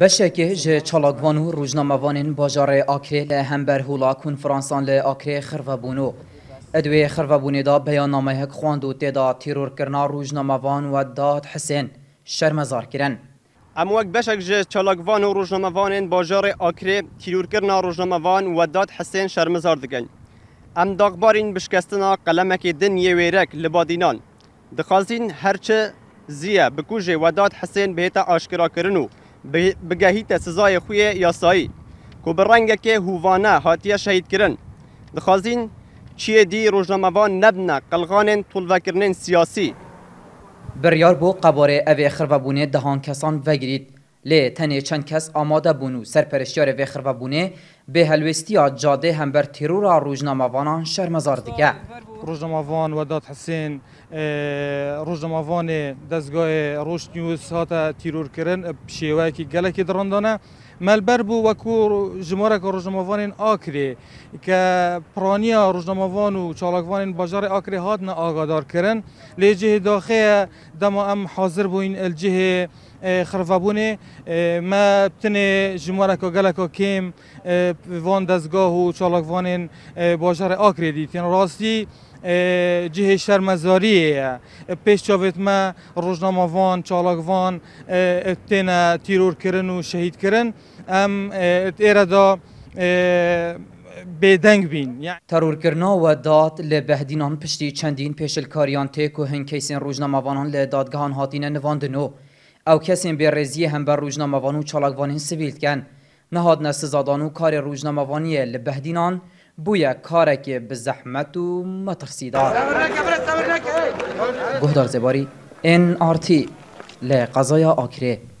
بشکه جه چالاگوان و روزناموانین باجار آکره لهمبر هولا کنفرانسان له آکره خروابونو ادوی خروابونی دا بیانامه هک خواند و تیدا تیرور کرنا روزناموان و داد حسین شرمزار کرن ام وقت بشک جه چالاگوان و روزناموانین باجار آکره تیرور کرنا روزناموان و داد حسین شرمزار دگن ام داغبارین بشکستنا قلمک دنیه ویرک لبادینان دخازین هرچه زیه بکوجه وداد حسین بهتا آشکرا کرنو و بگهیت سزای خوی یاسایی که رنگ که هوانه هاتیه شهید کردن دخازین چیه دی روژناموان نبنه قلغانین طولوکرنین سیاسی بریار بو قباره اوی خربابونه دهان کسان وگرید لی تنه چند کس آماده بونو سرپرشیار و خربابونه به هلوستی جاده هم بر ترور روژناموانان شرمزار دیگه ڕۆژنامەوان وەداد حسین ڕۆژنامەوانێ دەستگای ڕۆژ نیوز هاتە تیرۆرکردن شێوەیەکی گەلێکی دڕندانە مەلبەر بوو وەکو ژمارەکە ڕۆژنامەوانین ئاکرێ کە پرانیا ڕۆژنامەوان و چاڵکوانین باژارێ ئاکرێ هاتنە ئاگادارکردن لێجێ داخەیە دەما ئەم حاضر بووین ئەلجهێ خرفابونه ما بتنه جموره کو گلکو کیم وان دزگاه و چالاک وان باجر آکری دیتین راستی جه شرمزاریه پیش چاویت ما روزنامه وان چالاک وان تینا تیرور کرن و شهید کرن ام ایره دا بێدەنگ بین تەرورکردنەوە داد لە بەهدینان پشتی چەندین پێشلکاریان تێک و هەنگکەیسین ڕژنەماوانان لە دادگەهان هاتیینە نواندنەوە. او کسیم رزی هم هم بر ڕوژنامەوان و چالاکوانین سویل نهاد نەهادنە کار و کارێ لبهدینان بوی کار که به زحمت و مترسیدار. گهدار زباری NRT لە لقضای آکره.